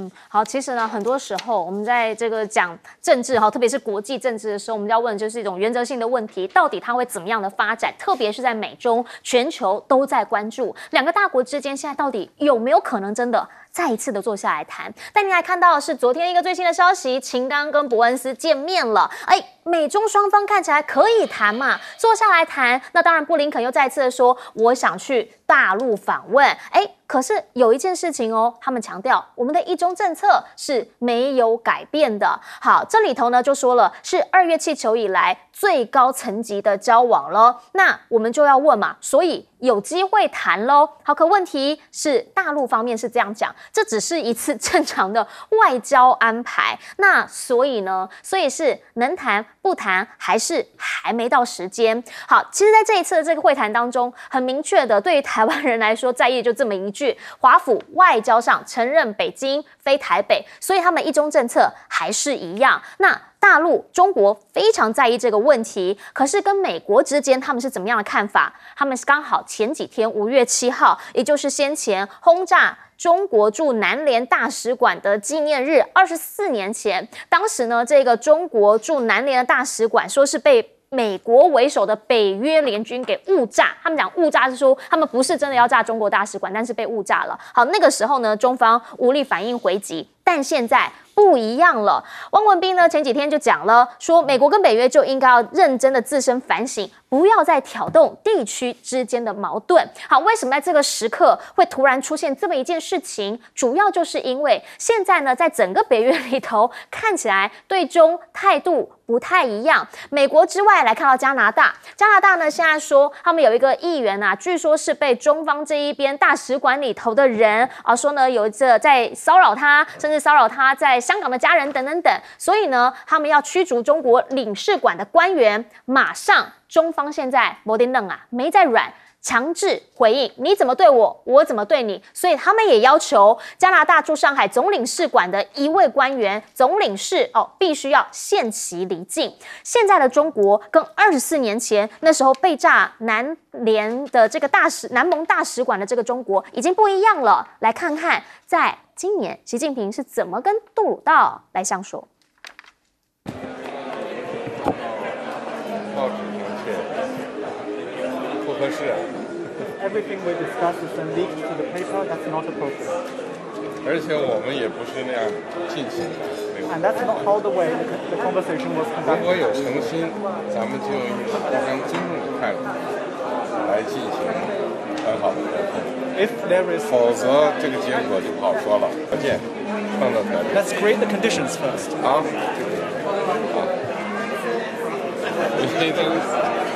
嗯，好，其实呢，很多时候我们在这个讲政治哈，特别是国际政治的时候，我们要问就是一种原则性的问题，到底它会怎么样的发展？特别是在美中，全球都在关注两个大国之间现在到底有没有可能真的？再一次的坐下来谈，带您来看到是昨天一个最新的消息，秦刚跟伯恩斯见面了。哎，美中双方看起来可以谈嘛，坐下来谈。那当然，布林肯又再一次的说，我想去大陆访问。哎，可是有一件事情哦，他们强调我们的一中政策是没有改变的。好，这里头呢就说了，是二月气球以来最高层级的交往了。那我们就要问嘛，所以。有机会谈喽，好，可问题是大陆方面是这样讲，这只是一次正常的外交安排，那所以呢，所以是能谈不谈，还是还没到时间。好，其实在这一次的这个会谈当中，很明确的，对于台湾人来说，在意就这么一句，华府外交上承认北京非台北，所以他们一中政策还是一样。那。大陆中国非常在意这个问题，可是跟美国之间他们是怎么样的看法？他们是刚好前几天五月七号，也就是先前轰炸中国驻南联大使馆的纪念日，二十四年前，当时呢，这个中国驻南联的大使馆说是被美国为首的北约联军给误炸，他们讲误炸是说他们不是真的要炸中国大使馆，但是被误炸了。好，那个时候呢，中方无力反应回击，但现在。不一样了。汪文斌呢，前几天就讲了，说美国跟北约就应该要认真的自身反省，不要再挑动地区之间的矛盾。好，为什么在这个时刻会突然出现这么一件事情？主要就是因为现在呢，在整个北约里头，看起来对中态度。不太一样。美国之外来看到加拿大，加拿大呢现在说他们有一个议员啊，据说是被中方这一边大使馆里头的人啊说呢，有一在骚扰他，甚至骚扰他在香港的家人等等等，所以呢他们要驱逐中国领事馆的官员。马上，中方现在啊，没在软。强制回应，你怎么对我，我怎么对你。所以他们也要求加拿大驻上海总领事馆的一位官员，总领事哦，必须要限期离境。现在的中国跟二十四年前那时候被炸南联的这个大使，南盟大使馆的这个中国已经不一样了。来看看，在今年习近平是怎么跟杜鲁道来相说。是。而且我们也不是那样进行。的。如果有诚心，咱们就以互相尊重的态度来进行，很好。否则这个结果就不好说了。再见。Let's create the conditions first. 好。好。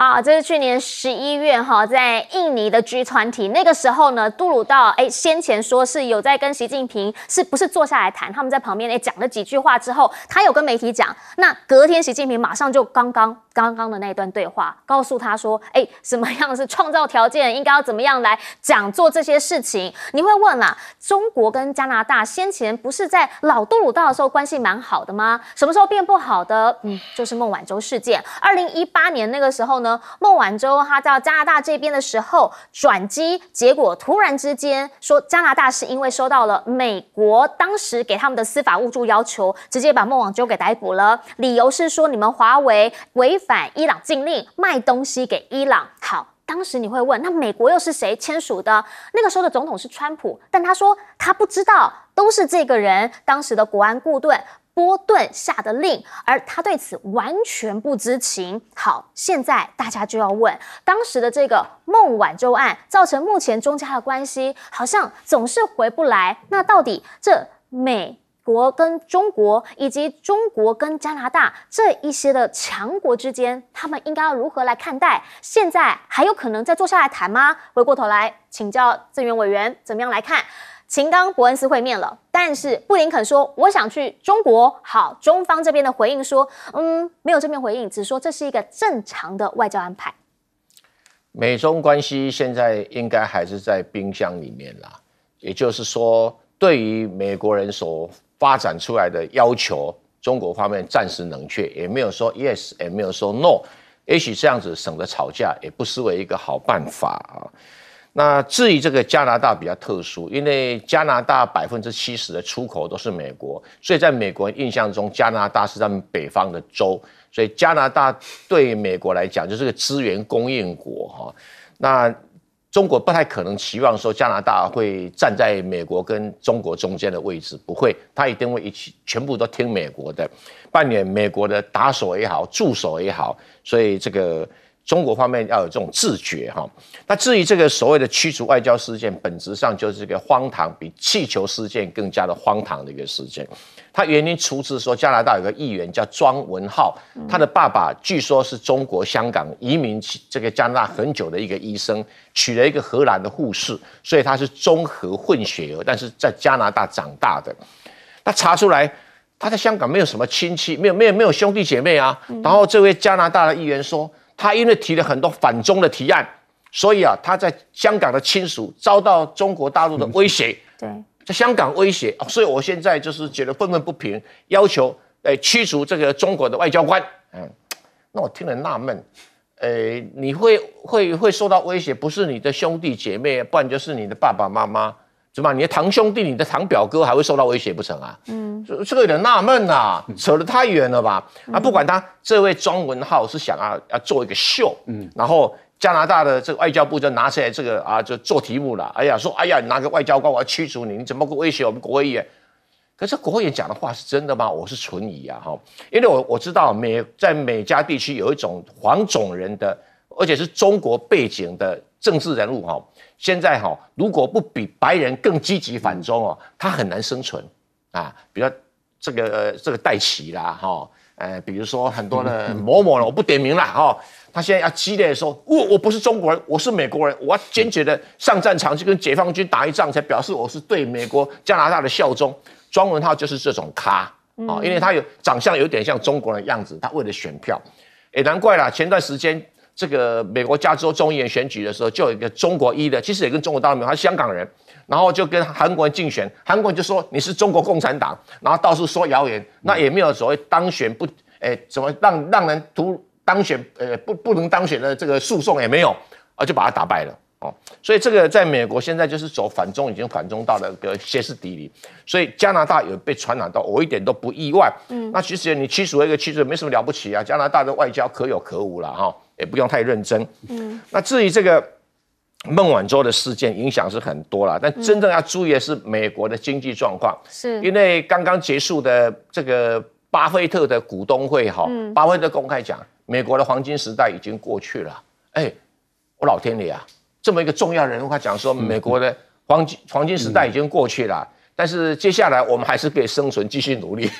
啊，这是去年十一月哈，在印尼的 G 团体那个时候呢，杜鲁道哎，先前说是有在跟习近平是不是坐下来谈，他们在旁边哎讲了几句话之后，他有跟媒体讲，那隔天习近平马上就刚刚刚刚的那段对话，告诉他说，哎，什么样是创造条件，应该要怎么样来讲做这些事情。你会问啊，中国跟加拿大先前不是在老杜鲁道的时候关系蛮好的吗？什么时候变不好的？嗯，就是孟晚舟事件，二零一八年那个时候呢。孟晚舟他到加拿大这边的时候转机，结果突然之间说加拿大是因为收到了美国当时给他们的司法互助要求，直接把孟晚舟给逮捕了。理由是说你们华为违反伊朗禁令，卖东西给伊朗。好，当时你会问，那美国又是谁签署的？那个时候的总统是川普，但他说他不知道，都是这个人当时的国安顾问。波顿下的令，而他对此完全不知情。好，现在大家就要问，当时的这个孟晚舟案，造成目前中加的关系好像总是回不来。那到底这美国跟中国，以及中国跟加拿大这一些的强国之间，他们应该要如何来看待？现在还有可能再坐下来谈吗？回过头来请教郑源委员，怎么样来看？秦刚、伯恩斯会面了，但是布林肯说我想去中国。好，中方这边的回应说，嗯，没有正面回应，只说这是一个正常的外交安排。美中关系现在应该还是在冰箱里面啦，也就是说，对于美国人所发展出来的要求，中国方面暂时冷却，也没有说 yes，也没有说 no。也许这样子省得吵架，也不失为一个好办法啊。那至于这个加拿大比较特殊，因为加拿大百分之七十的出口都是美国，所以在美国印象中，加拿大是他们北方的州，所以加拿大对美国来讲就是个资源供应国哈。那中国不太可能期望说加拿大会站在美国跟中国中间的位置，不会，他一定会一起全部都听美国的，扮演美国的打手也好，助手也好，所以这个。中国方面要有这种自觉哈。那至于这个所谓的驱逐外交事件，本质上就是一个荒唐，比气球事件更加的荒唐的一个事件。他原因出自说，加拿大有个议员叫庄文浩，他的爸爸据说是中国香港移民，这个加拿大很久的一个医生，娶了一个荷兰的护士，所以他是中荷混血儿，但是在加拿大长大的。他查出来他在香港没有什么亲戚，没有没有没有兄弟姐妹啊。然后这位加拿大的议员说。他因为提了很多反中的提案，所以啊，他在香港的亲属遭到中国大陆的威胁。对，在香港威胁，所以我现在就是觉得愤愤不平，要求诶驱逐这个中国的外交官。嗯，那我听了纳闷，诶，你会会会受到威胁，不是你的兄弟姐妹，不然就是你的爸爸妈妈。怎么？你的堂兄弟、你的堂表哥还会受到威胁不成啊？嗯，这个有点纳闷啊，扯得太远了吧？啊，不管他这位庄文浩是想啊，要做一个秀，嗯，然后加拿大的这个外交部就拿出来这个啊，就做题目了。哎呀，说哎呀，你拿个外交官，我要驱逐你，你怎么个威胁我们国会议员？可是国会议员讲的话是真的吗？我是存疑啊，哈，因为我我知道美在美加地区有一种黄种人的，而且是中国背景的政治人物，哈。现在哈，如果不比白人更积极反中哦，他很难生存啊。比如这个呃这个戴奇啦哈，呃，比如说很多的 某某了，我不点名了哈。他现在要激烈说，我我不是中国人，我是美国人，我要坚决的上战场去跟解放军打一仗，才表示我是对美国、加拿大的效忠。庄文浩就是这种咖啊，因为他有长相有点像中国人样子，他为了选票，也难怪了。前段时间。这个美国加州众议院选举的时候，就有一个中国一的，其实也跟中国大陆没有，他是香港人，然后就跟韩国人竞选，韩国人就说你是中国共产党，然后到处说谣言，那也没有所谓当选不，哎，怎么让让人徒当选，呃，不不能当选的这个诉讼也没有啊，就把他打败了哦。所以这个在美国现在就是走反中，已经反中到了个歇斯底里。所以加拿大有被传染到，我一点都不意外。嗯，那其实你七十一个七十，没什么了不起啊。加拿大的外交可有可无了哈。也不用太认真。嗯，那至于这个孟晚舟的事件影响是很多了，但真正要注意的是美国的经济状况。是，因为刚刚结束的这个巴菲特的股东会哈，巴菲特公开讲，美国的黄金时代已经过去了。哎，我老天爷啊，这么一个重要人物他讲说，美国的黄金黄金时代已经过去了。但是接下来我们还是可以生存，继续努力。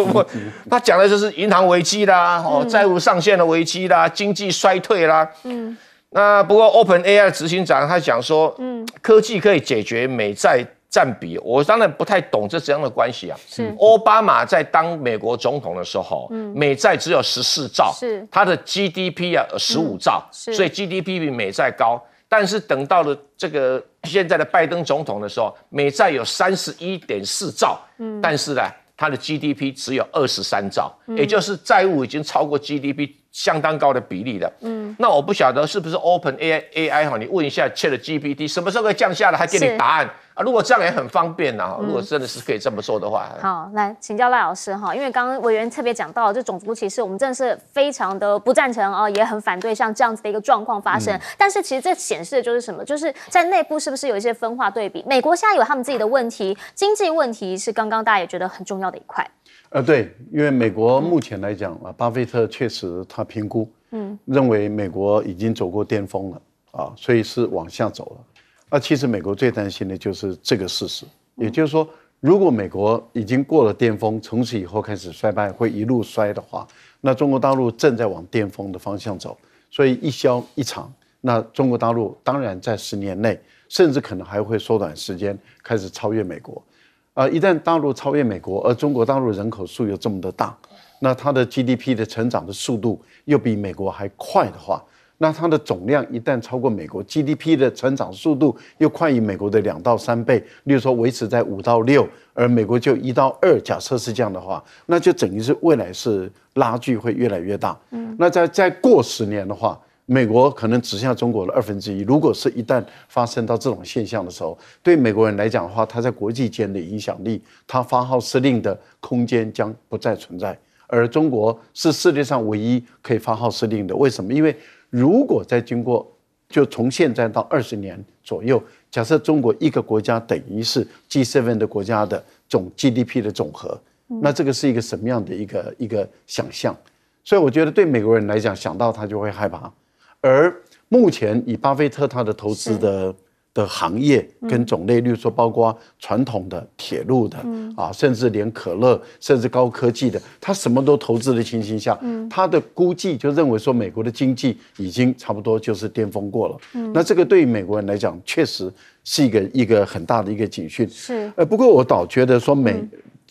他讲的就是银行危机啦，哦，债务上限的危机啦，经济衰退啦。嗯，那不过 OpenAI 执行长他讲说，嗯，科技可以解决美债占比。我当然不太懂这怎样的关系啊。是奥巴马在当美国总统的时候，嗯，美债只有十四兆，是他的 GDP 啊十五兆，所以 GDP 比美债高。但是等到了这个现在的拜登总统的时候，美债有三十一点四兆，嗯，但是呢，它的 GDP 只有二十三兆，也就是债务已经超过 GDP 相当高的比例了，嗯，那我不晓得是不是 Open AI AI 哈，你问一下 Chat GPT 什么时候会降下来，还给你答案。啊，如果这样也很方便呐！如果真的是可以这么做的话，好，来请教赖老师哈，因为刚刚委员特别讲到，这种族歧视，我们真的是非常的不赞成啊，也很反对像这样子的一个状况发生。但是其实这显示的就是什么？就是在内部是不是有一些分化对比？美国现在有他们自己的问题，经济问题是刚刚大家也觉得很重要的一块。呃，对，因为美国目前来讲啊，巴菲特确实他评估，嗯，认为美国已经走过巅峰了啊，所以是往下走了。那其实美国最担心的就是这个事实，也就是说，如果美国已经过了巅峰，从此以后开始衰败，会一路衰的话，那中国大陆正在往巅峰的方向走，所以一消一长，那中国大陆当然在十年内，甚至可能还会缩短时间，开始超越美国。啊，一旦大陆超越美国，而中国大陆人口数又这么的大，那它的 GDP 的成长的速度又比美国还快的话。那它的总量一旦超过美国 GDP 的成长速度，又快于美国的两到三倍，例如说维持在五到六，而美国就一到二。假设是这样的话，那就等于是未来是拉锯会越来越大。嗯，那再再过十年的话，美国可能只剩下中国的二分之一。如果是一旦发生到这种现象的时候，对美国人来讲的话，他在国际间的影响力，他发号施令的空间将不再存在，而中国是世界上唯一可以发号施令的。为什么？因为如果再经过，就从现在到二十年左右，假设中国一个国家等于是 G seven 的国家的总 GDP 的总和，那这个是一个什么样的一个一个想象？所以我觉得对美国人来讲，想到他就会害怕。而目前以巴菲特他的投资的。的行业跟种类，例如说包括传统的铁路的啊，甚至连可乐，甚至高科技的，他什么都投资的情形下，他的估计就认为说，美国的经济已经差不多就是巅峰过了。那这个对于美国人来讲，确实是一个一个很大的一个警讯。是，呃，不过我倒觉得说美，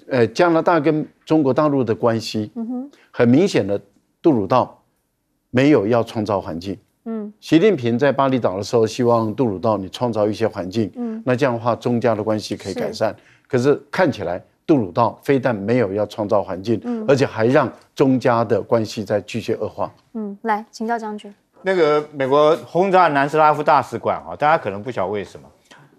呃，加拿大跟中国大陆的关系，很明显的，杜鲁道没有要创造环境。嗯，习近平在巴厘岛的时候，希望杜鲁道你创造一些环境。嗯，那这样的话，中加的关系可以改善。可是看起来，杜鲁道非但没有要创造环境，嗯，而且还让中加的关系在继续恶化。嗯，来请教将军，那个美国轰炸南斯拉夫大使馆哈，大家可能不晓为什么。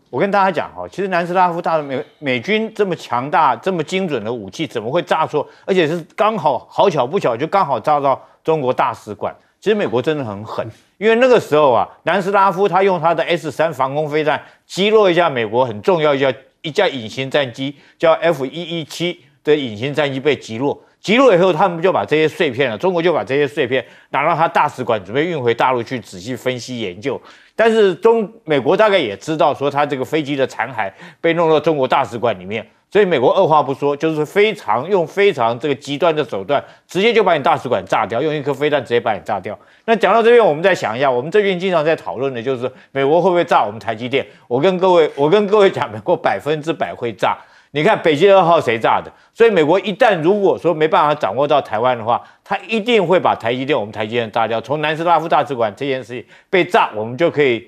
我跟大家讲哈，其实南斯拉夫大美美军这么强大、这么精准的武器，怎么会炸错？而且是刚好好巧不巧，就刚好炸到中国大使馆。其实美国真的很狠，因为那个时候啊，南斯拉夫他用他的 S 三防空飞弹击落一架美国很重要一架一架隐形战机，叫 F 一一七的隐形战机被击落。击落以后，他们就把这些碎片了，中国就把这些碎片拿到他大使馆，准备运回大陆去仔细分析研究。但是中美国大概也知道说，他这个飞机的残骸被弄到中国大使馆里面。所以美国二话不说，就是非常用非常这个极端的手段，直接就把你大使馆炸掉，用一颗飞弹直接把你炸掉。那讲到这边，我们再想一下，我们最近经常在讨论的就是美国会不会炸我们台积电？我跟各位，我跟各位讲，美国百分之百会炸。你看北京二号谁炸的？所以美国一旦如果说没办法掌握到台湾的话，他一定会把台积电、我们台积电炸掉。从南斯拉夫大使馆这件事情被炸，我们就可以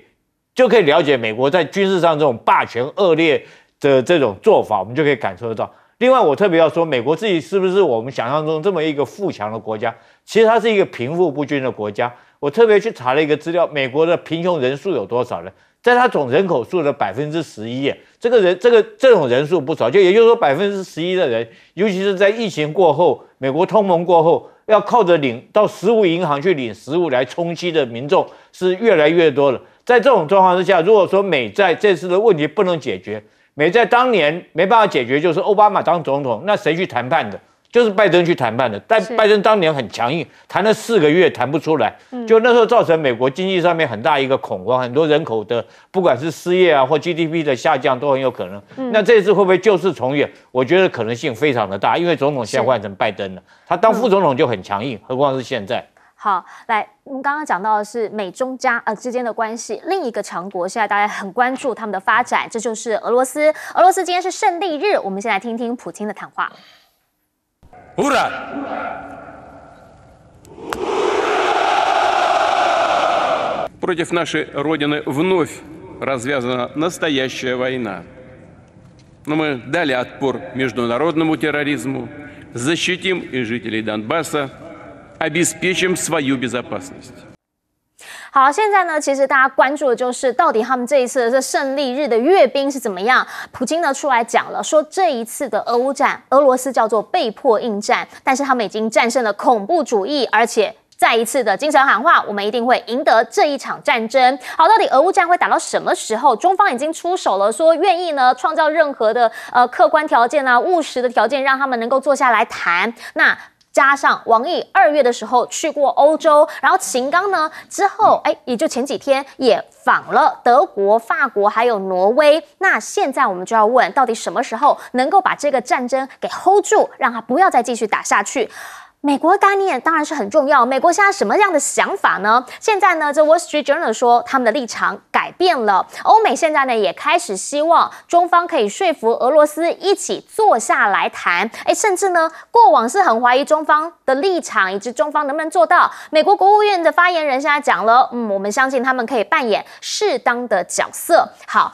就可以了解美国在军事上这种霸权恶劣。这这种做法，我们就可以感受得到。另外，我特别要说，美国自己是不是我们想象中这么一个富强的国家？其实它是一个贫富不均的国家。我特别去查了一个资料，美国的贫穷人数有多少呢？在它总人口数的百分之十一。这个人，这个这种人数不少，就也就是说，百分之十一的人，尤其是在疫情过后，美国通膨过后，要靠着领到食物银行去领食物来充饥的民众是越来越多了。在这种状况之下，如果说美债这次的问题不能解决，没在当年没办法解决，就是奥巴马当总统，那谁去谈判的？就是拜登去谈判的。但拜登当年很强硬，谈了四个月谈不出来，就那时候造成美国经济上面很大一个恐慌，很多人口的不管是失业啊或 GDP 的下降都很有可能。那这次会不会旧事重演？我觉得可能性非常的大，因为总统现在换成拜登了，他当副总统就很强硬，何况是现在。好，来，我们刚刚讲到的是美中加呃之间的关系，另一个强国现在大家很关注他们的发展，这就是俄罗斯。俄罗斯今天是胜利日，我们先来听听普京的谈话。а п р о т и в нашей родины вновь развязана настоящая война. Но мы дали отпор международному терроризму, защитим и жителей Донбасса. обеспечим свою безопасность。好，现在呢，其实大家关注的就是到底他们这一次的胜利日的阅兵是怎么样？普京呢出来讲了，说这一次的俄乌战，俄罗斯叫做被迫应战，但是他们已经战胜了恐怖主义，而且再一次的精神喊话，我们一定会赢得这一场战争。好，到底俄乌战会打到什么时候？中方已经出手了，说愿意呢创造任何的呃客观条件啊、务实的条件，让他们能够坐下来谈。那加上王毅二月的时候去过欧洲，然后秦刚呢之后，哎，也就前几天也访了德国、法国，还有挪威。那现在我们就要问，到底什么时候能够把这个战争给 hold 住，让他不要再继续打下去？美国概念当然是很重要。美国现在什么样的想法呢？现在呢，这 Wall Street Journal 说他们的立场改变了。欧美现在呢也开始希望中方可以说服俄罗斯一起坐下来谈。哎，甚至呢，过往是很怀疑中方的立场，以及中方能不能做到。美国国务院的发言人现在讲了，嗯，我们相信他们可以扮演适当的角色。好，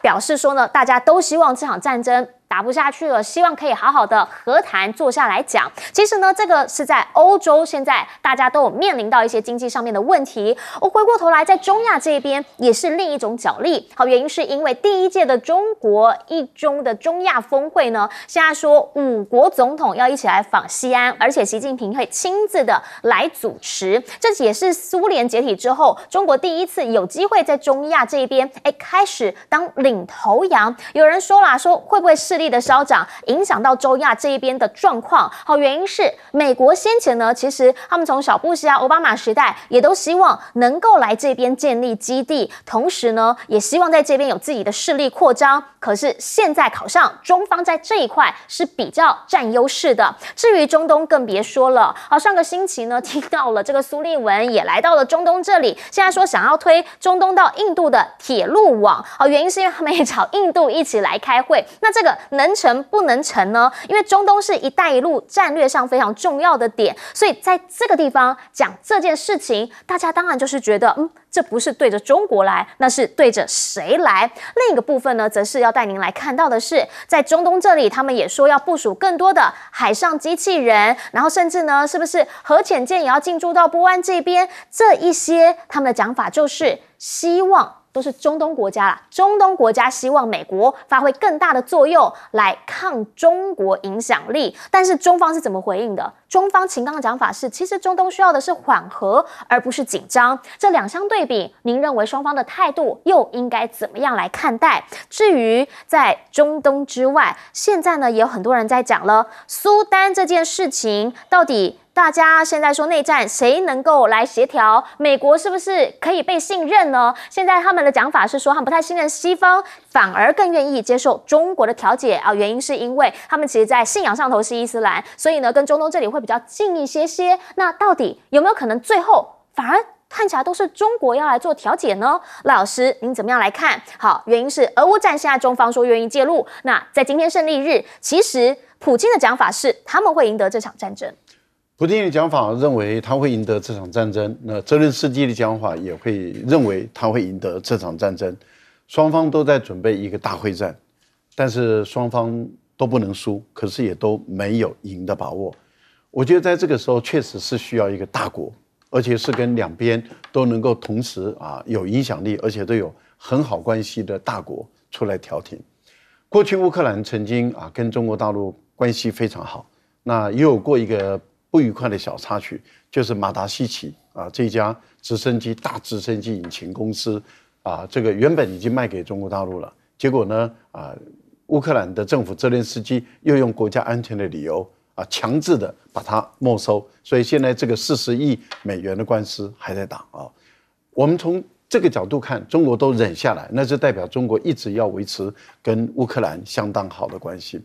表示说呢，大家都希望这场战争。打不下去了，希望可以好好的和谈坐下来讲。其实呢，这个是在欧洲，现在大家都有面临到一些经济上面的问题。我回过头来，在中亚这边也是另一种角力。好，原因是因为第一届的中国一中的中亚峰会呢，现在说五国总统要一起来访西安，而且习近平会亲自的来主持。这也是苏联解体之后，中国第一次有机会在中亚这边哎开始当领头羊。有人说了，说会不会势力？的消长，影响到中亚这一边的状况，好原因是美国先前呢，其实他们从小布什啊、奥巴马时代也都希望能够来这边建立基地，同时呢，也希望在这边有自己的势力扩张。可是现在，考上中方在这一块是比较占优势的。至于中东，更别说了。好，上个星期呢，听到了这个苏利文也来到了中东这里，现在说想要推中东到印度的铁路网。好，原因是因为他们也找印度一起来开会。那这个能成不能成呢？因为中东是一带一路战略上非常重要的点，所以在这个地方讲这件事情，大家当然就是觉得，嗯，这不是对着中国来，那是对着谁来？另一个部分呢，则是要。带您来看到的是，在中东这里，他们也说要部署更多的海上机器人，然后甚至呢，是不是核潜舰也要进驻到波湾这边？这一些他们的讲法就是，希望都是中东国家了，中东国家希望美国发挥更大的作用来抗中国影响力，但是中方是怎么回应的？中方秦刚的讲法是，其实中东需要的是缓和，而不是紧张。这两相对比，您认为双方的态度又应该怎么样来看待？至于在中东之外，现在呢也有很多人在讲了苏丹这件事情，到底大家现在说内战，谁能够来协调？美国是不是可以被信任呢？现在他们的讲法是说，他们不太信任西方，反而更愿意接受中国的调解啊。原因是因为他们其实，在信仰上头是伊斯兰，所以呢，跟中东这里会。比较近一些些，那到底有没有可能最后反而看起来都是中国要来做调解呢？赖老师，您怎么样来看？好，原因是俄乌战现在中方说愿意介入。那在今天胜利日，其实普京的讲法是他们会赢得这场战争。普京的讲法认为他会赢得这场战争，那泽连斯基的讲法也会认为他会赢得这场战争。双方都在准备一个大会战，但是双方都不能输，可是也都没有赢的把握。我觉得在这个时候确实是需要一个大国，而且是跟两边都能够同时啊有影响力，而且都有很好关系的大国出来调停。过去乌克兰曾经啊跟中国大陆关系非常好，那也有过一个不愉快的小插曲，就是马达西奇啊这家直升机大直升机引擎公司啊这个原本已经卖给中国大陆了，结果呢啊乌克兰的政府泽连斯基又用国家安全的理由。强制的把它没收，所以现在这个四十亿美元的官司还在打啊。我们从这个角度看，中国都忍下来，那就代表中国一直要维持跟乌克兰相当好的关系。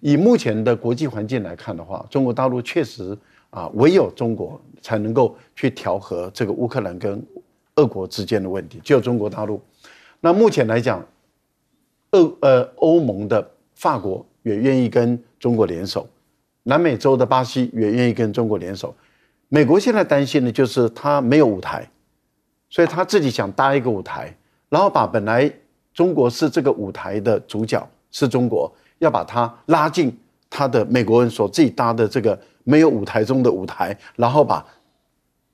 以目前的国际环境来看的话，中国大陆确实啊，唯有中国才能够去调和这个乌克兰跟俄国之间的问题，只有中国大陆。那目前来讲，欧呃欧盟的法国也愿意跟中国联手。南美洲的巴西也愿意跟中国联手，美国现在担心的就是他没有舞台，所以他自己想搭一个舞台，然后把本来中国是这个舞台的主角，是中国，要把它拉进他的美国人所自己搭的这个没有舞台中的舞台，然后把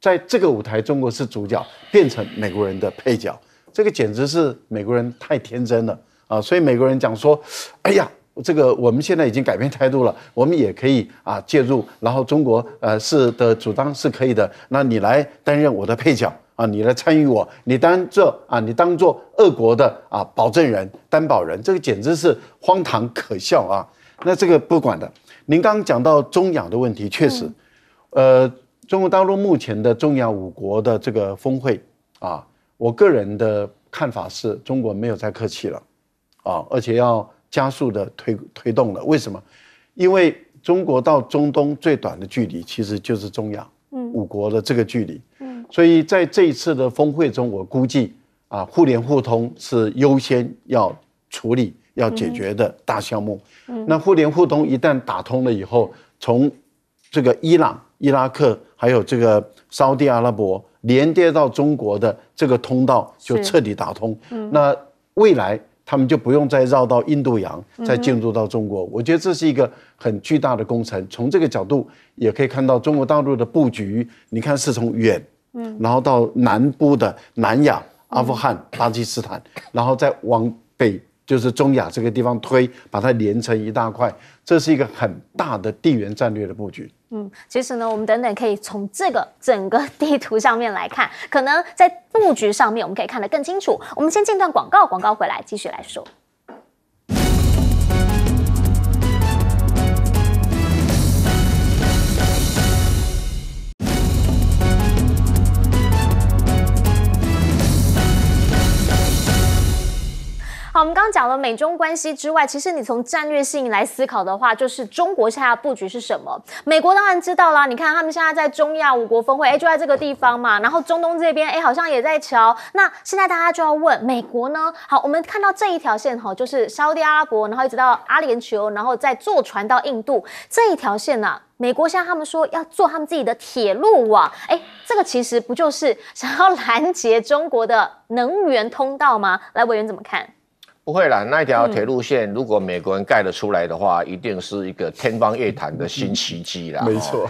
在这个舞台中国是主角变成美国人的配角，这个简直是美国人太天真了啊！所以美国人讲说：“哎呀。”这个我们现在已经改变态度了，我们也可以啊介入，然后中国呃是的主张是可以的，那你来担任我的配角啊，你来参与我，你当这啊，你当做俄国的啊保证人担保人，这个简直是荒唐可笑啊！那这个不管的。您刚讲到中亚的问题，确实，呃，中国大陆目前的中亚五国的这个峰会啊，我个人的看法是中国没有再客气了啊，而且要。加速的推推动了，为什么？因为中国到中东最短的距离其实就是中亚五国的这个距离。嗯，所以在这一次的峰会中，我估计啊，互联互通是优先要处理、要解决的大项目。嗯、那互联互通一旦打通了以后，从这个伊朗、伊拉克还有这个沙地阿拉伯连接到中国的这个通道就彻底打通。那未来。他们就不用再绕到印度洋，再进入到中国。我觉得这是一个很巨大的工程。从这个角度，也可以看到中国大陆的布局。你看，是从远，嗯，然后到南部的南亚、阿富汗、巴基斯坦，然后再往北，就是中亚这个地方推，把它连成一大块。这是一个很大的地缘战略的布局。嗯，其实呢，我们等等可以从这个整个地图上面来看，可能在布局上面我们可以看得更清楚。我们先进段广告，广告回来继续来说。好，我们刚刚讲了美中关系之外，其实你从战略性来思考的话，就是中国现在布局是什么？美国当然知道啦。你看他们现在在中亚五国峰会，哎，就在这个地方嘛。然后中东这边，哎，好像也在瞧。那现在大家就要问美国呢？好，我们看到这一条线哈，就是沙地阿拉伯，然后一直到阿联酋，然后再坐船到印度这一条线呢，美国现在他们说要做他们自己的铁路网，哎，这个其实不就是想要拦截中国的能源通道吗？来，委员怎么看？不会啦，那一条铁路线如果美国人盖得出来的话，一定是一个天方夜谭的新奇迹啦。没错，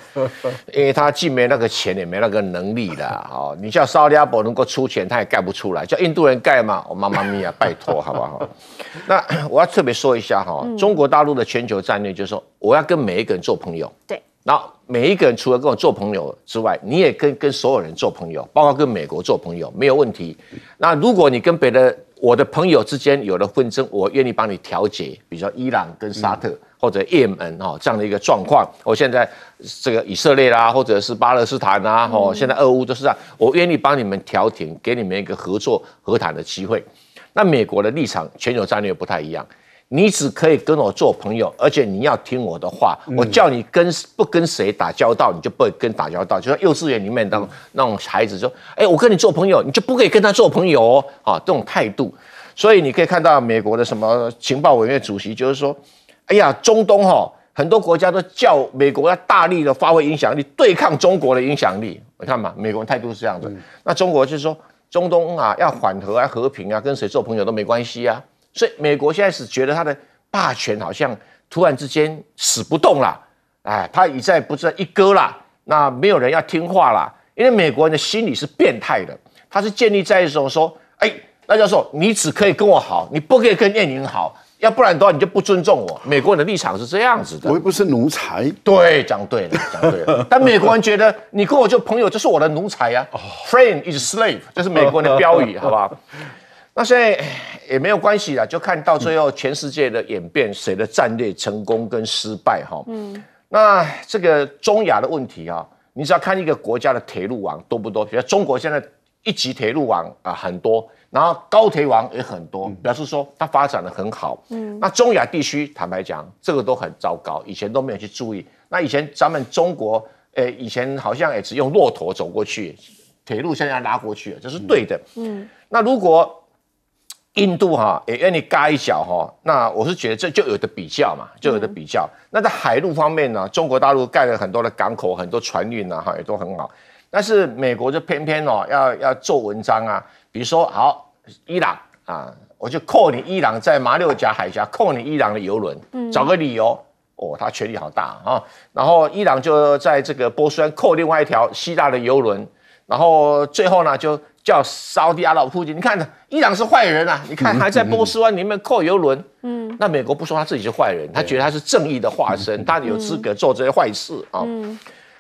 因为他既没那个钱，也没那个能力啦。哦，你叫利鸭伯能够出钱，他也盖不出来；叫印度人盖嘛，我妈妈咪啊，拜托好不好？那 我要特别说一下哈，中国大陆的全球战略就是说，我要跟每一个人做朋友。对。那每一个人除了跟我做朋友之外，你也跟跟所有人做朋友，包括跟美国做朋友没有问题。那如果你跟别的，我的朋友之间有了纷争，我愿意帮你调解，比如说伊朗跟沙特或者也门哦这样的一个状况。我现在这个以色列啦，或者是巴勒斯坦啊，哦，现在俄乌都是这样，我愿意帮你们调停，给你们一个合作和谈的机会。那美国的立场全球战略不太一样。你只可以跟我做朋友，而且你要听我的话。我叫你跟不跟谁打交道，你就不会跟打交道。就像幼稚园里面的那种孩子说：“哎，我跟你做朋友，你就不可以跟他做朋友哦。”啊，这种态度。所以你可以看到美国的什么情报委员会主席就是说：“哎呀，中东哈，很多国家都叫美国要大力的发挥影响力，对抗中国的影响力。”你看嘛，美国人态度是这样的。那中国就是说，中东啊，要缓和啊，和平啊，跟谁做朋友都没关系啊。所以美国现在是觉得他的霸权好像突然之间死不动了，哎，他一再不再一哥了，那没有人要听话了，因为美国人的心理是变态的，他是建立在一种说，哎，那教授你只可以跟我好，你不可以跟艳影好，要不然的话你就不尊重我。美国人的立场是这样子的，我又不是奴才，对，讲对了，讲对了。但美国人觉得你跟我就朋友，就是我的奴才呀，friend is slave，这是美国人的标语，好不好？那现在也没有关系啦，就看到最后全世界的演变，谁的战略成功跟失败哈。嗯。那这个中亚的问题啊，你只要看一个国家的铁路网多不多，比如中国现在一级铁路网啊很多，然后高铁网也很多，表示说它发展的很好。嗯。那中亚地区坦白讲，这个都很糟糕，以前都没有去注意。那以前咱们中国，呃，以前好像也只用骆驼走过去，铁路现在拉过去，这是对的。嗯。那如果印度哈也愿意插一脚哈，那我是觉得这就有的比较嘛，就有的比较。那在海陆方面呢，中国大陆盖了很多的港口，很多船运呐哈也都很好。但是美国就偏偏哦要要做文章啊，比如说好伊朗啊，我就扣你伊朗在马六甲海峡扣你伊朗的油轮，找个理由哦，他权力好大啊。然后伊朗就在这个波斯湾扣另外一条希腊的油轮，然后最后呢就。叫烧地阿拉夫吉，你看，伊朗是坏人啊！你看，还在波斯湾里面扣油轮。嗯，那美国不说他自己是坏人，他觉得他是正义的化身，他有资格做这些坏事啊。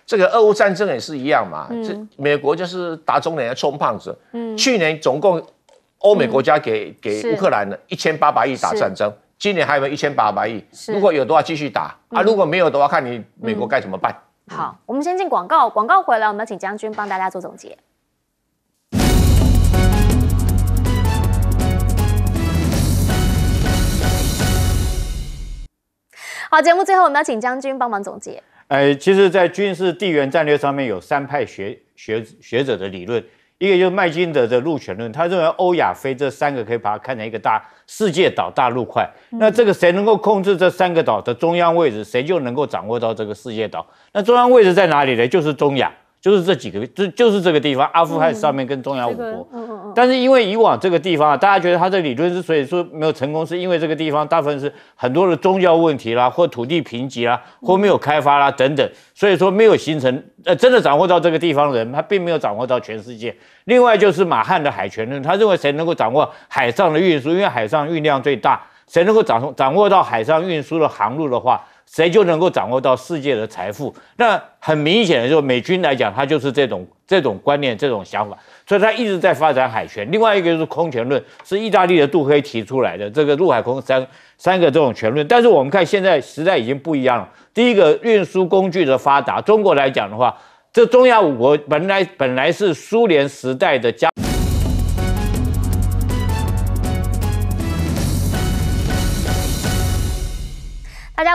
这个俄乌战争也是一样嘛，这美国就是打年脸充胖子。嗯，去年总共欧美国家给给乌克兰的一千八百亿打战争，今年还有没有一千八百亿？如果有的话继续打啊，如果没有的话，看你美国该怎么办。好，我们先进广告，广告回来，我们要请将军帮大家做总结。好，节目最后我们要请将军帮忙总结。哎，其实，在军事地缘战略上面有三派学学学者的理论，一个就是麦金德的陆权论，他认为欧亚非这三个可以把它看成一个大世界岛大陆块，那这个谁能够控制这三个岛的中央位置，谁就能够掌握到这个世界岛。那中央位置在哪里呢？就是中亚。就是这几个，就就是这个地方，阿富汗上面跟中亚五国，但是因为以往这个地方啊，大家觉得他的理论之所以说没有成功，是因为这个地方大部分是很多的宗教问题啦，或土地贫瘠啦，或没有开发啦等等，所以说没有形成呃真的掌握到这个地方的人，他并没有掌握到全世界。另外就是马汉的海权论，他认为谁能够掌握海上的运输，因为海上运量最大，谁能够掌掌握到海上运输的航路的话。谁就能够掌握到世界的财富？那很明显的，就美军来讲，他就是这种这种观念、这种想法，所以他一直在发展海权。另外一个就是空权论，是意大利的杜黑提出来的。这个陆海空三三个这种权论，但是我们看现在时代已经不一样了。第一个运输工具的发达，中国来讲的话，这中亚五国本来本来是苏联时代的家。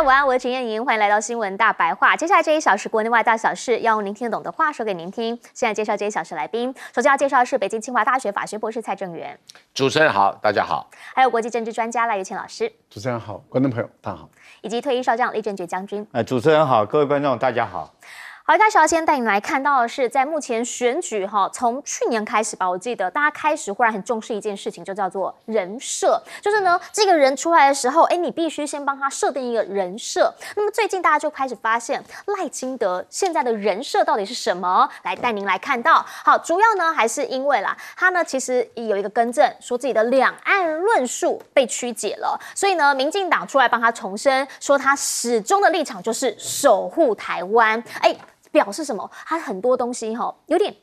晚安，我是陈燕莹，欢迎来到新闻大白话。接下来这一小时，国内外大小事，要用您听得懂的话说给您听。现在介绍这一小时来宾，首先要介绍的是北京清华大学法学博士蔡正元。主持人好，大家好。还有国际政治专家赖玉清老师。主持人好，观众朋友大家好。以及退役少将李振杰将军。呃，主持人好，各位观众大家好。好，大始好，先天带您来看到的是，在目前选举哈，从去年开始吧，我记得大家开始忽然很重视一件事情，就叫做人设，就是呢，这个人出来的时候，哎，你必须先帮他设定一个人设。那么最近大家就开始发现赖清德现在的人设到底是什么？来带您来看到。好，主要呢还是因为啦，他呢其实有一个更正，说自己的两岸论述被曲解了，所以呢，民进党出来帮他重申，说他始终的立场就是守护台湾，哎。表示什么？他很多东西哈，有点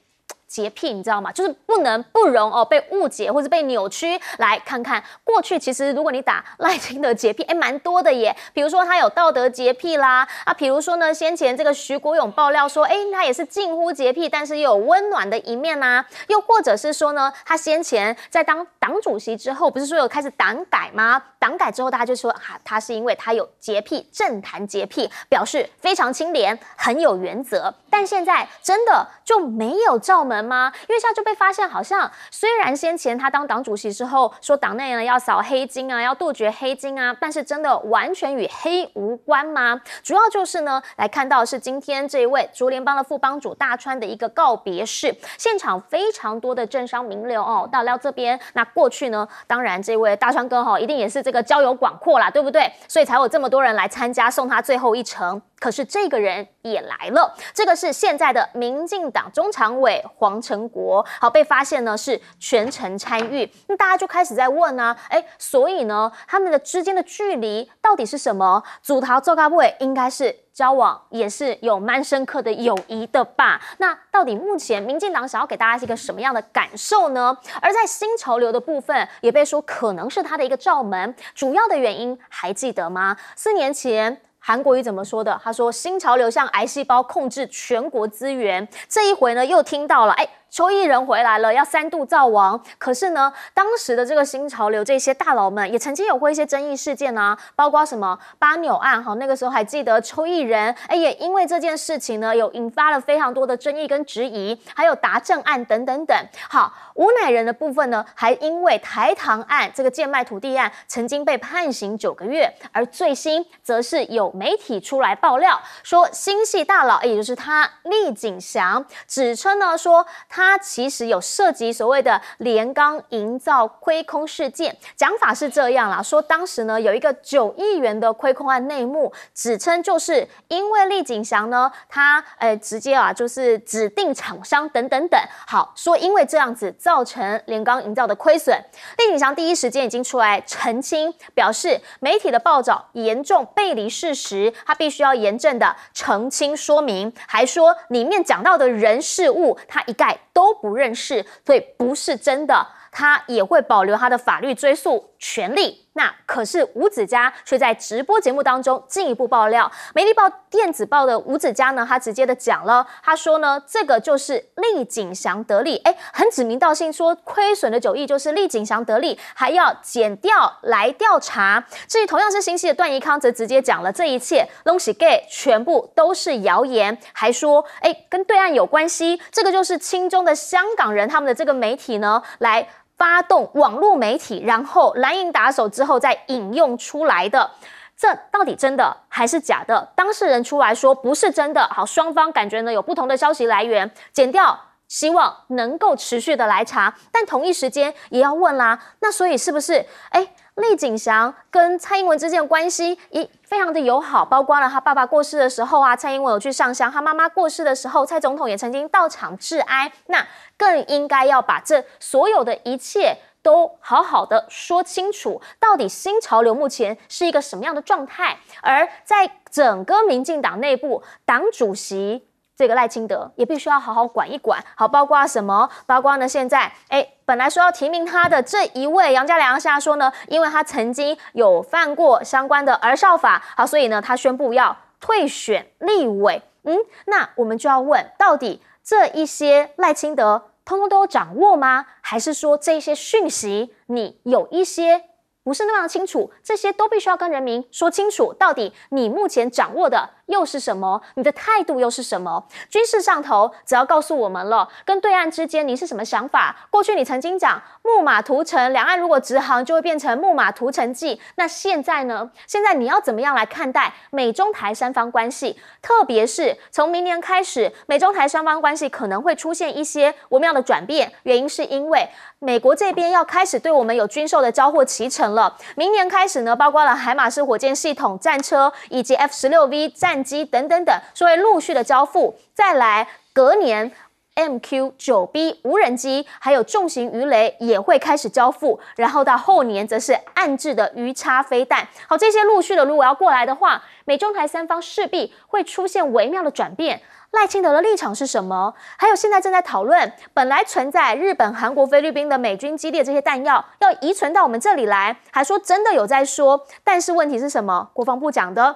洁癖，你知道吗？就是不能不容哦，被误解或者被扭曲。来看看过去，其实如果你打赖清德洁癖，哎，蛮多的耶。比如说他有道德洁癖啦，啊，比如说呢，先前这个徐国勇爆料说，哎，他也是近乎洁癖，但是又有温暖的一面啦。又或者是说呢，他先前在当党主席之后，不是说有开始党改吗？党改之后，大家就说哈，他是因为他有洁癖，政坛洁癖，表示非常清廉，很有原则。但现在真的就没有罩门吗？因为现在就被发现，好像虽然先前他当党主席之后说党内呢要扫黑金啊，要杜绝黑金啊，但是真的完全与黑无关吗？主要就是呢，来看到是今天这一位竹联帮的副帮主大川的一个告别式，现场非常多的政商名流哦，到了这边，那过去呢，当然这位大川哥哈，一定也是。这个交友广阔啦，对不对？所以才有这么多人来参加送他最后一程。可是这个人也来了，这个是现在的民进党中常委黄成国，好被发现呢是全程参与。那大家就开始在问呢，哎，所以呢他们的之间的距离到底是什么？主逃周高会应该是。交往也是有蛮深刻的友谊的吧？那到底目前民进党想要给大家是一个什么样的感受呢？而在新潮流的部分也被说可能是他的一个罩门，主要的原因还记得吗？四年前韩国瑜怎么说的？他说新潮流向癌细胞，控制全国资源。这一回呢又听到了，哎。邱毅人回来了，要三度造王。可是呢，当时的这个新潮流，这些大佬们也曾经有过一些争议事件啊，包括什么八纽案哈，那个时候还记得邱毅人，哎，也因为这件事情呢，有引发了非常多的争议跟质疑，还有达政案等等等。好，吴乃仁的部分呢，还因为台糖案这个贱卖土地案，曾经被判刑九个月。而最新则是有媒体出来爆料说，新系大佬，也就是他李景祥，指称呢说。他其实有涉及所谓的连钢营造亏空事件，讲法是这样啦，说当时呢有一个九亿元的亏空案内幕，指称就是因为利景祥呢，他诶直接啊就是指定厂商等等等，好说因为这样子造成连钢营造的亏损，利景祥第一时间已经出来澄清，表示媒体的报道严重背离事实，他必须要严正的澄清说明，还说里面讲到的人事物他一概。都不认识，所以不是真的。他也会保留他的法律追诉。权力，那可是吴指嘉却在直播节目当中进一步爆料，《媒日报》电子报的吴指嘉呢，他直接的讲了，他说呢，这个就是利景祥得利，哎，很指名道姓说亏损的九亿就是利景祥得利，还要减掉来调查。至于同样是星系的段怡康，则直接讲了这一切，拢起 gay 全部都是谣言，还说哎跟对岸有关系，这个就是亲中的香港人他们的这个媒体呢来。发动网络媒体，然后蓝营打手之后再引用出来的，这到底真的还是假的？当事人出来说不是真的，好，双方感觉呢有不同的消息来源，剪掉，希望能够持续的来查，但同一时间也要问啦。那所以是不是？哎。李景祥跟蔡英文之间的关系一非常的友好，包括了他爸爸过世的时候啊，蔡英文有去上香；他妈妈过世的时候，蔡总统也曾经到场致哀。那更应该要把这所有的一切都好好的说清楚，到底新潮流目前是一个什么样的状态？而在整个民进党内部，党主席。这个赖清德也必须要好好管一管，好，包括什么？包括呢？现在，哎，本来说要提名他的这一位杨家良，现在说呢，因为他曾经有犯过相关的儿少法，好，所以呢，他宣布要退选立委。嗯，那我们就要问，到底这一些赖清德通通都掌握吗？还是说这些讯息你有一些不是那么清楚？这些都必须要跟人民说清楚，到底你目前掌握的。又是什么？你的态度又是什么？军事上头只要告诉我们了，跟对岸之间你是什么想法？过去你曾经讲木马屠城，两岸如果直航就会变成木马屠城计。那现在呢？现在你要怎么样来看待美中台三方关系？特别是从明年开始，美中台双方关系可能会出现一些微妙的转变。原因是因为美国这边要开始对我们有军售的交货启程了。明年开始呢，包括了海马斯火箭系统、战车以及 F 十六 V 战。机等等等，以陆续的交付，再来隔年 MQ9B 无人机，还有重型鱼雷也会开始交付，然后到后年则是暗制的鱼叉飞弹。好，这些陆续的，如果要过来的话，美中台三方势必会出现微妙的转变。赖清德的立场是什么？还有现在正在讨论，本来存在日本、韩国、菲律宾的美军基地这些弹药，要移存到我们这里来，还说真的有在说，但是问题是什么？国防部讲的。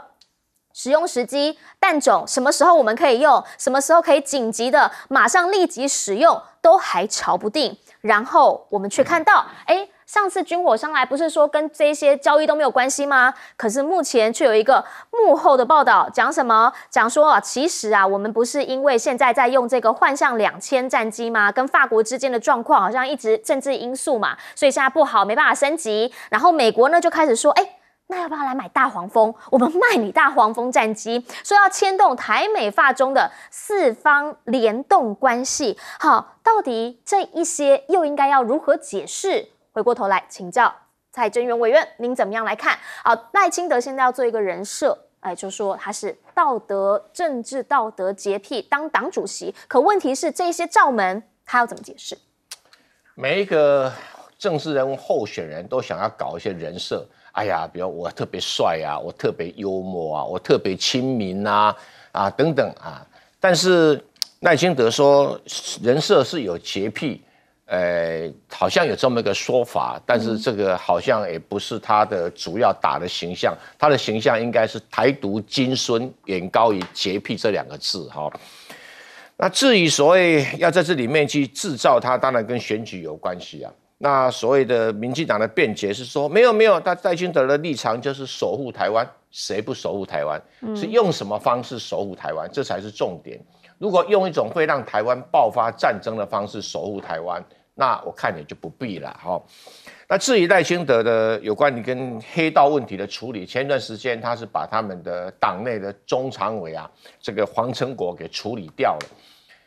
使用时机、但种，什么时候我们可以用？什么时候可以紧急的马上立即使用，都还瞧不定。然后我们却看到，哎，上次军火商来不是说跟这些交易都没有关系吗？可是目前却有一个幕后的报道，讲什么？讲说啊，其实啊，我们不是因为现在在用这个幻象两千战机吗？跟法国之间的状况好像一直政治因素嘛，所以现在不好，没办法升级。然后美国呢就开始说，哎。那要不要来买大黄蜂？我们卖你大黄蜂战机，说要牵动台美法中的四方联动关系。好，到底这一些又应该要如何解释？回过头来请教蔡正元委员，您怎么样来看？好，赖清德现在要做一个人设，哎，就说他是道德政治道德洁癖当党主席。可问题是，这些罩门他要怎么解释？每一个政治人物候选人都想要搞一些人设。哎呀，比如我特别帅啊，我特别幽默啊，我特别亲民呐，啊等等啊。但是赖清德说人设是有洁癖，呃，好像有这么一个说法，但是这个好像也不是他的主要打的形象，他的形象应该是台独金孙，远高于洁癖这两个字哈。那至于所谓要在这里面去制造他，当然跟选举有关系啊。那所谓的民进党的辩解是说，没有没有，他戴清德的立场就是守护台湾，谁不守护台湾？是用什么方式守护台湾？这才是重点。如果用一种会让台湾爆发战争的方式守护台湾，那我看也就不必了哈。那至于赖清德的有关你跟黑道问题的处理，前一段时间他是把他们的党内的中常委啊，这个黄成国给处理掉了，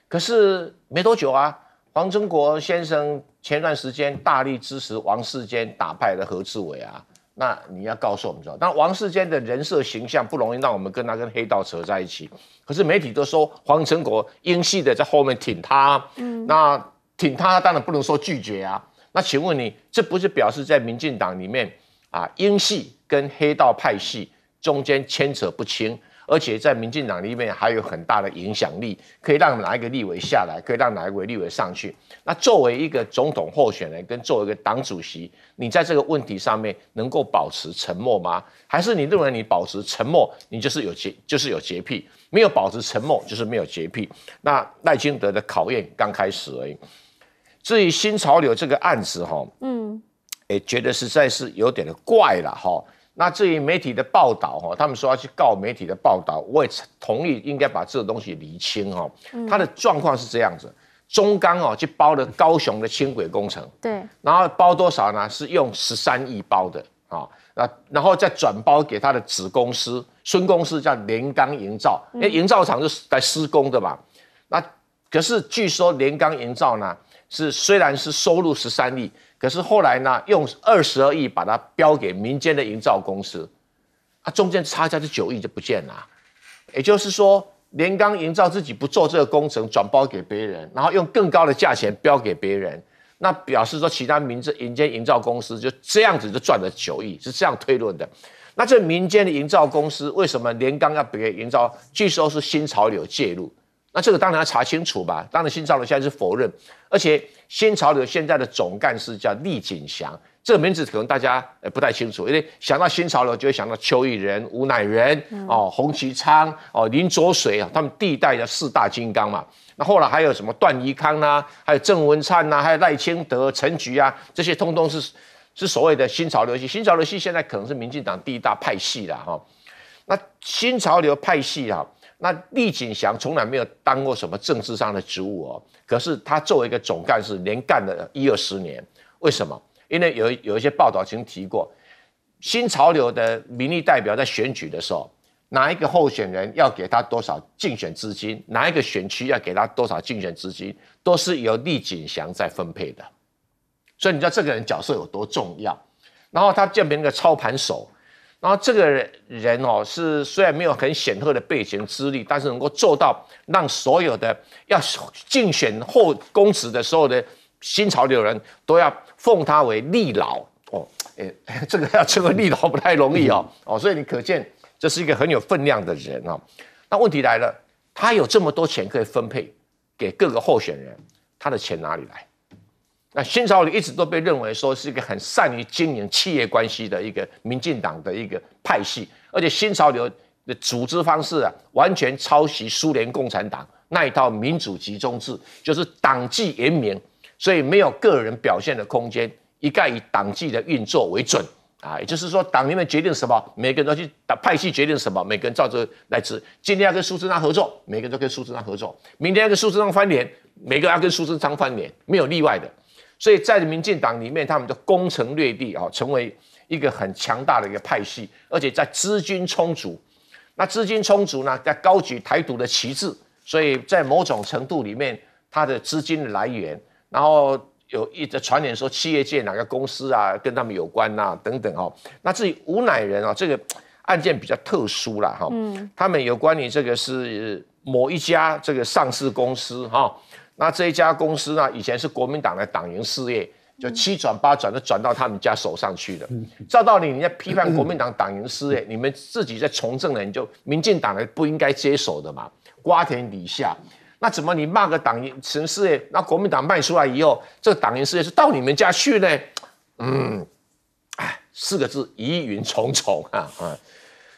可是没多久啊，黄成国先生。前段时间大力支持王世坚打败了何志伟啊，那你要告诉我们说，那王世坚的人设形象不容易，让我们跟他跟黑道扯在一起。可是媒体都说黄成国英系的在后面挺他，嗯，那挺他当然不能说拒绝啊。那请问你，这不是表示在民进党里面啊，英系跟黑道派系中间牵扯不清？而且在民进党里面还有很大的影响力，可以让哪一个立委下来，可以让哪一位立委上去。那作为一个总统候选人，跟作为一个党主席，你在这个问题上面能够保持沉默吗？还是你认为你保持沉默，你就是有洁，就是有洁癖；没有保持沉默，就是没有洁癖。那赖清德的考验刚开始而已。至于新潮流这个案子，哈，嗯，也觉得实在是有点的怪了，哈。那至于媒体的报道，哈，他们说要去告媒体的报道，我也同意应该把这个东西厘清，哈。他的状况是这样子，中钢哦去包了高雄的轻轨工程，对，然后包多少呢？是用十三亿包的啊，那然后再转包给他的子公司孙公司叫连钢营造，因为营造厂就是在施工的嘛。那可是据说连钢营造呢是虽然是收入十三亿。可是后来呢，用二十二亿把它标给民间的营造公司，啊，中间差价是九亿就不见了。也就是说，连钢营造自己不做这个工程，转包给别人，然后用更高的价钱标给别人，那表示说其他民字民间营造公司就这样子就赚了九亿，是这样推论的。那这民间的营造公司为什么连钢要别营造？据说是新潮流介入，那这个当然要查清楚吧。当然新潮流现在是否认，而且。新潮流现在的总干事叫厉景祥，这个名字可能大家呃不太清楚，因为想到新潮流就会想到邱毅人、吴乃仁、哦洪其昌、哦林卓水啊，他们地代的四大金刚嘛。那后来还有什么段宜康呐，还有郑文灿呐，还有赖清德、陈菊啊，这些通通是是所谓的新潮流系。新潮流系现在可能是民进党第一大派系了哈。那新潮流派系啊，那李锦祥从来没有当过什么政治上的职务哦，可是他作为一个总干事，连干了一二十年，为什么？因为有有一些报道曾经提过，新潮流的民意代表在选举的时候，哪一个候选人要给他多少竞选资金，哪一个选区要给他多少竞选资金，都是由李锦祥在分配的。所以你知道这个人角色有多重要，然后他就是那个操盘手。然后这个人哦，是虽然没有很显赫的背景资历，但是能够做到让所有的要竞选后公职的所有的新潮流人都要奉他为立老哦，哎，这个要成为立老不太容易哦，哦，所以你可见这是一个很有分量的人啊。那问题来了，他有这么多钱可以分配给各个候选人，他的钱哪里来？那新潮流一直都被认为说是一个很善于经营企业关系的一个民进党的一个派系，而且新潮流的组织方式啊，完全抄袭苏联共产党那一套民主集中制，就是党纪严明，所以没有个人表现的空间，一概以党纪的运作为准啊，也就是说，党里面决定什么，每个人都去；派系决定什么，每个人照着来执今天要跟苏贞昌合作，每个人都跟苏贞昌合作；明天要跟苏贞昌翻脸，每个人要跟苏贞昌翻脸，没有例外的。所以在民进党里面，他们就攻城略地啊，成为一个很强大的一个派系，而且在资金充足。那资金充足呢，在高举台独的旗帜，所以在某种程度里面，它的资金的来源，然后有一则传言说，企业界哪个公司啊，跟他们有关呐，等等哈。那至于吴乃仁啊，这个案件比较特殊啦哈，嗯，他们有关于这个是某一家这个上市公司哈。那这一家公司呢？以前是国民党的党营事业，就七转八转的转到他们家手上去的。照道理，人家批判国民党党营事业，你们自己在从政的你就民进党的不应该接手的嘛。瓜田李下，那怎么你骂个党营城市事业？那国民党卖出来以后，这个党营事业是到你们家去呢？嗯，哎，四个字，疑云重重啊啊！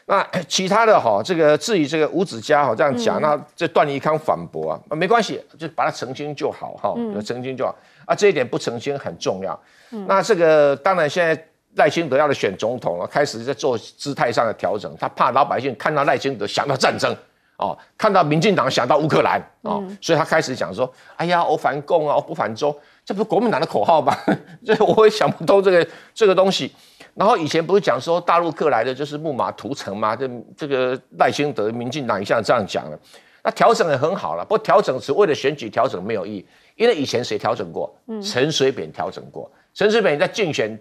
那其他的哈，这个至于这个吴子嘉哈这样讲，那这段宜康反驳啊，那没关系，就把它澄清就好哈，澄清就好啊。这一点不澄清很重要。那这个当然现在赖清德要来选总统了，开始在做姿态上的调整，他怕老百姓看到赖清德想到战争哦，看到民进党想到乌克兰哦，所以他开始讲说：“哎呀，我反共啊，我不反中，这不是国民党的口号吗？” 这我也想不通这个这个东西。然后以前不是讲说大陆客来的就是木马屠城吗？这这个赖清德、民进党一向这样讲的。那调整也很好了，不过调整是为了选举调整没有意义，因为以前谁调整过？陈水扁调整过，陈水扁在竞选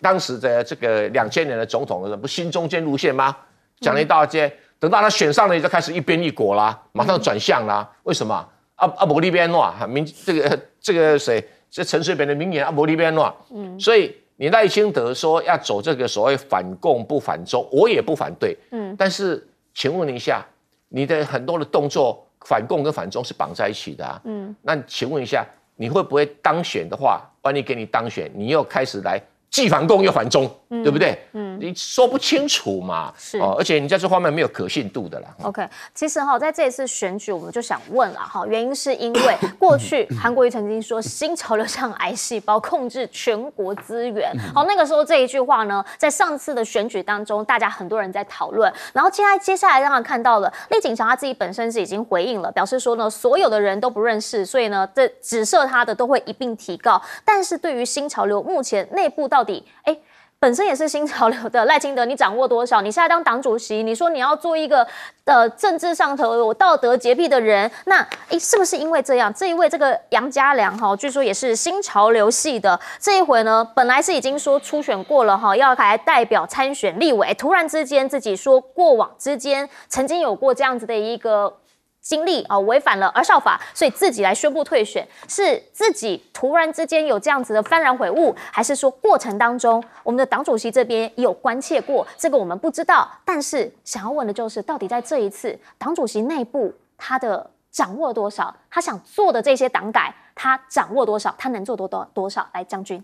当时的这个两千年的总统，的时候，不新中间路线吗？讲了一大街，等到他选上了，也就开始一边一国啦，马上转向啦。为什么？阿阿伯利边诺，民这个这个谁？这陈水扁的名言，阿伯利边诺。嗯，所以。你赖清德说要走这个所谓反共不反中，我也不反对。嗯，但是请问一下，你的很多的动作反共跟反中是绑在一起的啊。嗯，那请问一下，你会不会当选的话，万一给你当选，你又开始来？既反共又反中，对不对？嗯，你说不清楚嘛？是哦，而且你在这方面没有可信度的啦。OK，其实哈，在这一次选举，我们就想问了哈，原因是因为 过去韩国瑜曾经说新潮流像癌细胞，控制全国资源。好，那个时候这一句话呢，在上次的选举当中，大家很多人在讨论。然后下来接下来，让他看到了李景祥他自己本身是已经回应了，表示说呢，所有的人都不认识，所以呢，这指涉他的都会一并提告。但是对于新潮流目前内部到到底，哎，本身也是新潮流的赖清德，你掌握多少？你现在当党主席，你说你要做一个呃政治上头有道德洁癖的人，那哎，是不是因为这样？这一位这个杨家良哈，据说也是新潮流系的，这一回呢，本来是已经说初选过了哈，要来代表参选立委，突然之间自己说过往之间曾经有过这样子的一个。经历啊，违反了而少法，所以自己来宣布退选，是自己突然之间有这样子的幡然悔悟，还是说过程当中我们的党主席这边有关切过这个？我们不知道，但是想要问的就是，到底在这一次党主席内部，他的掌握多少？他想做的这些党改，他掌握多少？他能做多多多少？来，将军，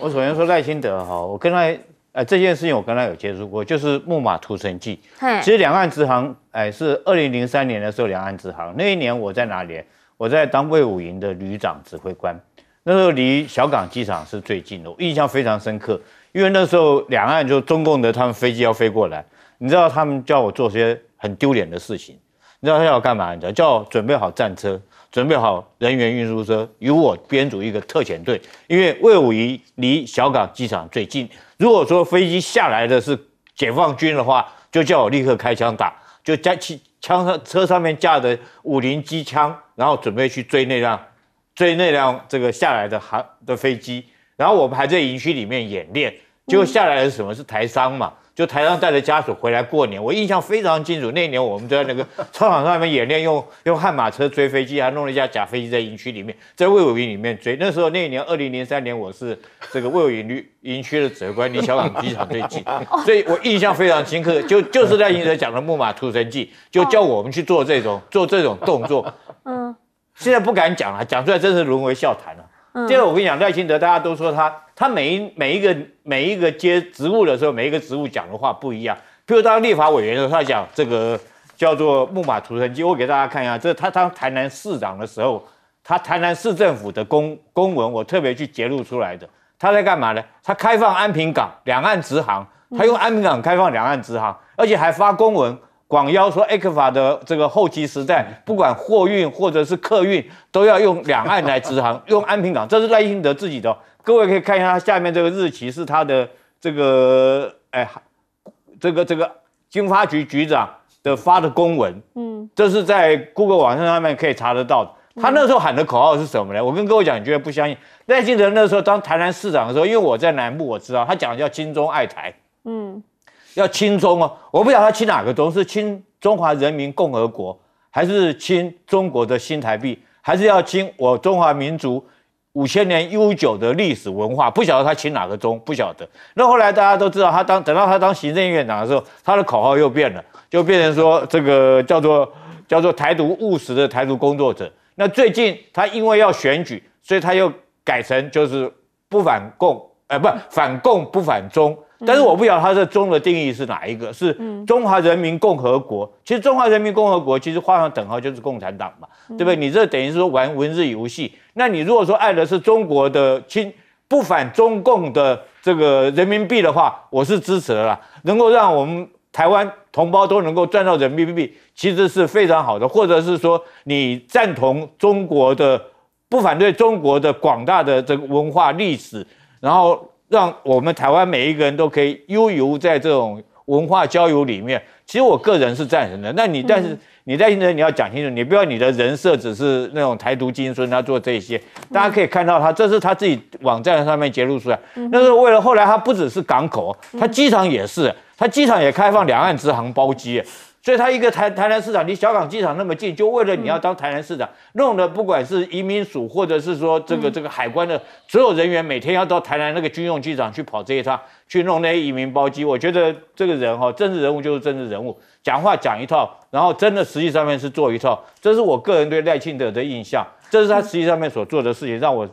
我首先说赖清德哈，我跟他呃，这件事情我跟他有接触过，就是木马屠城记。其实两岸直航，哎，是二零零三年的时候两岸直航，那一年我在哪里？我在当魏武营的旅长指挥官，那时候离小港机场是最近的，我印象非常深刻。因为那时候两岸就中共的他们飞机要飞过来，你知道他们叫我做些很丢脸的事情，你知道他要干嘛？你知道叫我准备好战车。准备好人员运输车，由我编组一个特遣队，因为魏武夷离小港机场最近。如果说飞机下来的是解放军的话，就叫我立刻开枪打，就起枪上车上面架的五零机枪，然后准备去追那辆追那辆这个下来的航的飞机。然后我们还在营区里面演练，结果下来的是什么？是台商嘛。就台上带着家属回来过年，我印象非常清楚。那年我们在那个 操场上面演练，用用悍马车追飞机，还弄了一架假飞机在营区里面，在魏武营里面追。那时候那一年二零零三年，我是这个魏武营营区的指挥官，离小港机场最近，所以我印象非常深刻。就就是在营长讲的木马突城记，就叫我们去做这种做这种动作。嗯，现在不敢讲了，讲出来真是沦为笑谈了。第二，我跟你讲赖清德，大家都说他，他每一每一个每一个接职务的时候，每一个职务讲的话不一样。譬如当立法委员的时候，他讲这个叫做“木马屠城机”。我给大家看一下，这他当台南市长的时候，他台南市政府的公公文，我特别去揭露出来的。他在干嘛呢？他开放安平港两岸直航，他用安平港开放两岸直航，而且还发公文。广邀说，A 克法的这个后期时代，不管货运或者是客运，都要用两岸来直航，用安平港。这是赖幸德自己的。各位可以看一下他下面这个日期，是他的这个，哎，这个这个经发局局长的发的公文。嗯，这是在 Google 网上上面可以查得到的。他那时候喊的口号是什么呢？我跟各位讲，你绝对不相信，赖幸德那时候当台南市长的时候，因为我在南部，我知道他讲的叫“金钟爱台”。嗯。要亲中哦，我不晓得他亲哪个中，是亲中华人民共和国，还是亲中国的新台币，还是要亲我中华民族五千年悠久的历史文化？不晓得他亲哪个中，不晓得。那后来大家都知道，他当等到他当行政院长的时候，他的口号又变了，就变成说这个叫做叫做台独务实的台独工作者。那最近他因为要选举，所以他又改成就是不反共，哎，不反共不反中。但是我不晓得它的中的定义是哪一个是中华人民共和国。其实中华人民共和国其实画上等号就是共产党嘛，对不对？你这等于是说玩文字游戏。那你如果说爱的是中国的亲不反中共的这个人民币的话，我是支持的啦。能够让我们台湾同胞都能够赚到人民币，其实是非常好的。或者是说你赞同中国的不反对中国的广大的这个文化历史，然后。让我们台湾每一个人都可以悠游在这种文化交流里面。其实我个人是赞成的。那你但是你在那边你要讲清楚，你不要你的人设只是那种台独精神，他做这些，大家可以看到他这是他自己网站上面揭露出来。那是为了后来他不只是港口，他机场也是，他机场也开放两岸直航包机。所以他一个台台南市长离小港机场那么近，就为了你要当台南市长，弄得不管是移民署或者是说这个这个海关的所有人员，每天要到台南那个军用机场去跑这一趟，去弄那些移民包机。我觉得这个人哈，政治人物就是政治人物，讲话讲一套，然后真的实际上面是做一套。这是我个人对赖清德的印象，这是他实际上面所做的事情，让我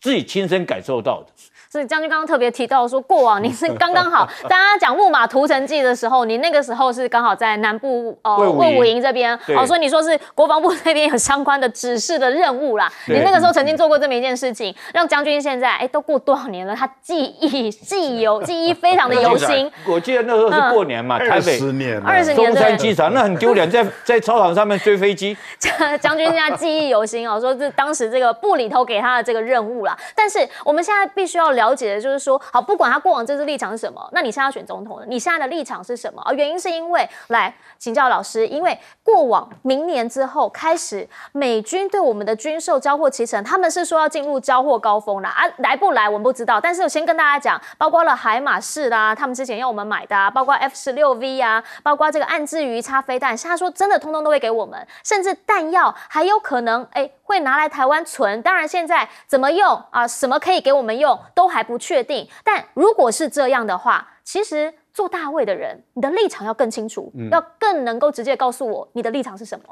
自己亲身感受到的。是将军刚刚特别提到说过往，你是刚刚好。大家讲木马屠城记的时候，你那个时候是刚好在南部哦魏武营这边，所说你说是国防部那边有相关的指示的任务啦。你那个时候曾经做过这么一件事情，让将军现在哎都过多少年了，他记忆记忆记忆非常的 犹新。我记得那时候是过年嘛，台北中山机场那很丢脸，在 在操场上面追飞机。将军现在记忆犹新哦，说是当时这个部里头给他的这个任务啦。但是我们现在必须要。了解的就是说，好，不管他过往政治立场是什么，那你现在要选总统了，你现在的立场是什么啊？原因是因为来请教老师，因为过往明年之后开始美军对我们的军售交货其程，他们是说要进入交货高峰了啊，来不来我们不知道，但是我先跟大家讲，包括了海马士啦，他们之前要我们买的，包括 F 十六 V 啊，包括这个暗之鱼叉飞弹，他说真的通通都会给我们，甚至弹药还有可能哎会拿来台湾存，当然现在怎么用啊，什么可以给我们用都。还不确定，但如果是这样的话，其实做大卫的人，你的立场要更清楚，要更能够直接告诉我你的立场是什么。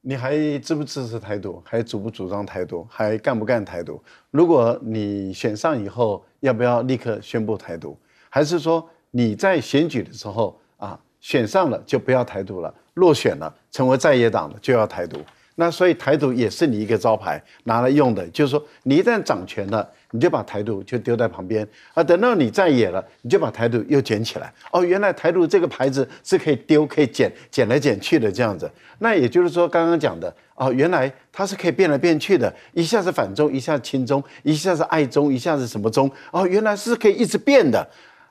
你还支不支持台独？还主不主张台独？还干不干台独？如果你选上以后，要不要立刻宣布台独？还是说你在选举的时候啊，选上了就不要台独了，落选了成为在野党的就要台独？那所以台独也是你一个招牌拿来用的，就是说你一旦掌权了，你就把台独就丢在旁边啊；等到你再野了，你就把台独又捡起来。哦，原来台独这个牌子是可以丢、可以捡、捡来捡去的这样子。那也就是说，刚刚讲的哦，原来它是可以变来变去的，一下子反中，一下子亲中，一下子爱中，一下子什么中哦，原来是可以一直变的。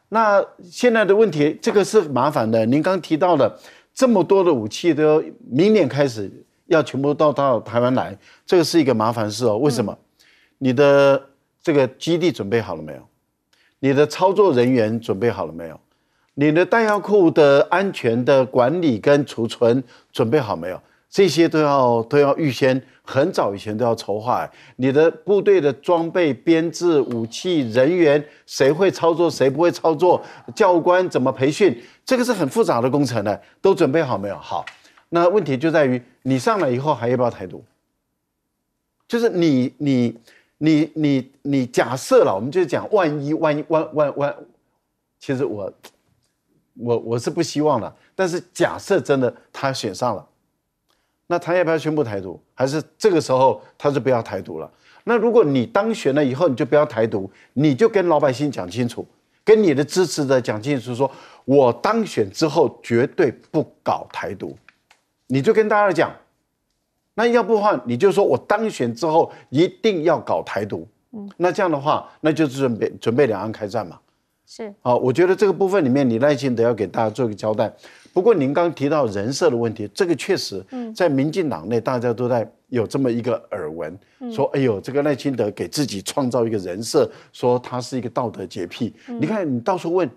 那现在的问题，这个是麻烦的。您刚提到了这么多的武器，都明年开始。要全部到到台湾来，这个是一个麻烦事哦。为什么？你的这个基地准备好了没有？你的操作人员准备好了没有？你的弹药库的安全的管理跟储存准备好没有？这些都要都要预先很早以前都要筹划。你的部队的装备编制、武器、人员，谁会操作，谁不会操作，教官怎么培训，这个是很复杂的工程呢，都准备好没有？好。那问题就在于，你上来以后还要不要台独？就是你你你你你假设了，我们就讲万一万一万万万，其实我我我是不希望的，但是假设真的他选上了，那他要不要宣布台独？还是这个时候他就不要台独了？那如果你当选了以后，你就不要台独，你就跟老百姓讲清楚，跟你的支持者讲清楚，说我当选之后绝对不搞台独。你就跟大家讲，那要不换你就说我当选之后一定要搞台独，嗯，那这样的话，那就是准备准备两岸开战嘛，是啊，我觉得这个部分里面，你赖清德要给大家做一个交代。不过您刚提到人设的问题，这个确实，在民进党内大家都在有这么一个耳闻，说哎呦，这个赖清德给自己创造一个人设，说他是一个道德洁癖。你看你到处问，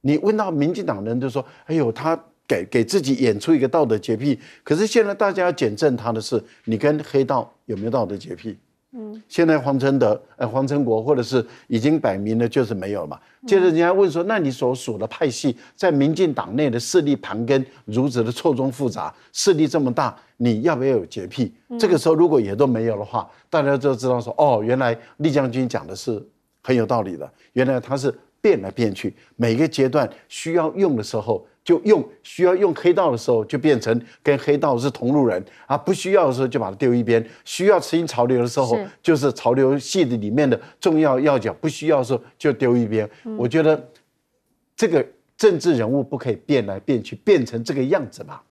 你问到民进党人都说，哎呦他。给给自己演出一个道德洁癖，可是现在大家要检证他的是，你跟黑道有没有道德洁癖？嗯，现在黄成德、呃黄成国，或者是已经摆明了就是没有嘛。接着人家问说，那你所属的派系在民进党内的势力盘根如此的错综复杂，势力这么大，你要不要有洁癖？这个时候如果也都没有的话，大家就知道说，哦，原来厉将军讲的是很有道理的，原来他是变来变去，每个阶段需要用的时候。就用需要用黑道的时候，就变成跟黑道是同路人啊；不需要的时候就把它丢一边。需要适应潮流的时候，就是潮流系的里面的重要要角；不需要的时候就丢一边。我觉得，这个政治人物不可以变来变去，变成这个样子吧。